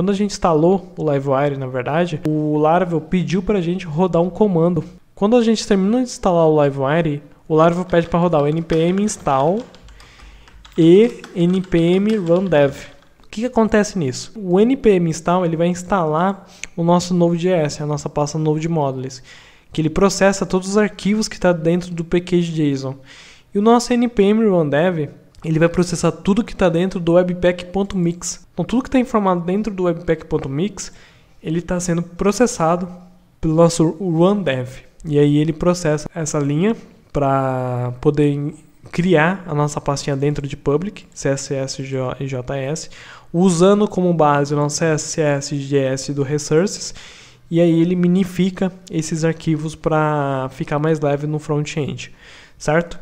Quando a gente instalou o Livewire, na verdade, o Laravel pediu para a gente rodar um comando. Quando a gente termina de instalar o Livewire, o Laravel pede para rodar o npm install e npm run dev. O que, que acontece nisso? O npm install ele vai instalar o nosso Node.js, a nossa pasta Node Modules, que ele processa todos os arquivos que está dentro do package JSON. E o nosso npm run dev ele vai processar tudo que está dentro do webpack.mix. Então, tudo que está informado dentro do webpack.mix, ele está sendo processado pelo nosso rundev. E aí ele processa essa linha para poder criar a nossa pastinha dentro de public, CSS e JS, usando como base o nosso CSS e JS do Resources, e aí ele minifica esses arquivos para ficar mais leve no front-end, certo?